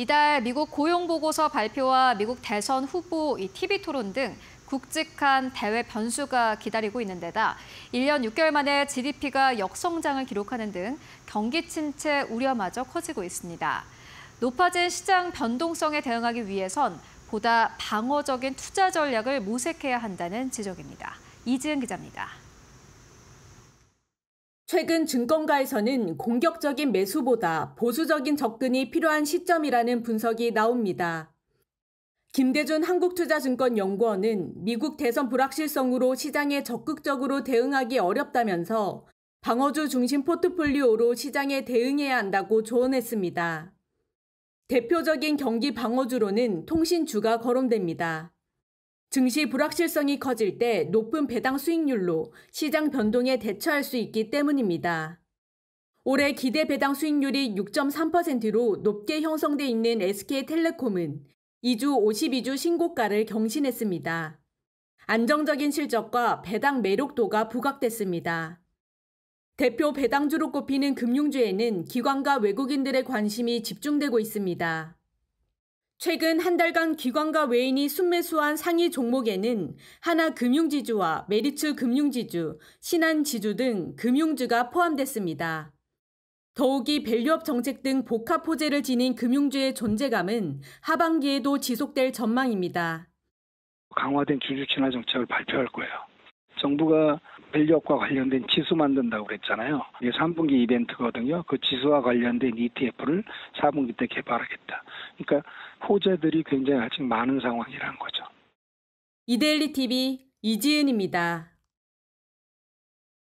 이달 미국 고용보고서 발표와 미국 대선 후보 TV 토론 등 굵직한 대외 변수가 기다리고 있는 데다 1년 6개월 만에 GDP가 역성장을 기록하는 등 경기 침체 우려마저 커지고 있습니다. 높아진 시장 변동성에 대응하기 위해선 보다 방어적인 투자 전략을 모색해야 한다는 지적입니다. 이지은 기자입니다. 최근 증권가에서는 공격적인 매수보다 보수적인 접근이 필요한 시점이라는 분석이 나옵니다. 김대준 한국투자증권연구원은 미국 대선 불확실성으로 시장에 적극적으로 대응하기 어렵다면서 방어주 중심 포트폴리오로 시장에 대응해야 한다고 조언했습니다. 대표적인 경기 방어주로는 통신주가 거론됩니다. 증시 불확실성이 커질 때 높은 배당 수익률로 시장 변동에 대처할 수 있기 때문입니다. 올해 기대 배당 수익률이 6.3%로 높게 형성돼 있는 SK텔레콤은 2주 52주 신고가를 경신했습니다. 안정적인 실적과 배당 매력도가 부각됐습니다. 대표 배당주로 꼽히는 금융주에는 기관과 외국인들의 관심이 집중되고 있습니다. 최근 한 달간 기관과 외인이 순매수한 상위 종목에는 하나금융지주와 메리츠 금융지주, 신한지주 등 금융주가 포함됐습니다. 더욱이 밸류업 정책 등 복합 호재를 지닌 금융주의 존재감은 하반기에도 지속될 전망입니다. 강화된 주주 친화 정책을 발표할 거예요. 정부가 전력과 관련된 지수 만든다고 그랬잖아요. 이게 3분기 이벤트거든요. 그 지수와 관련된 ETF를 4분기 때 개발하겠다. 그러니까 호재들이 굉장히 아직 많은 상황이라는 거죠. 이데일리 TV 이지은입니다.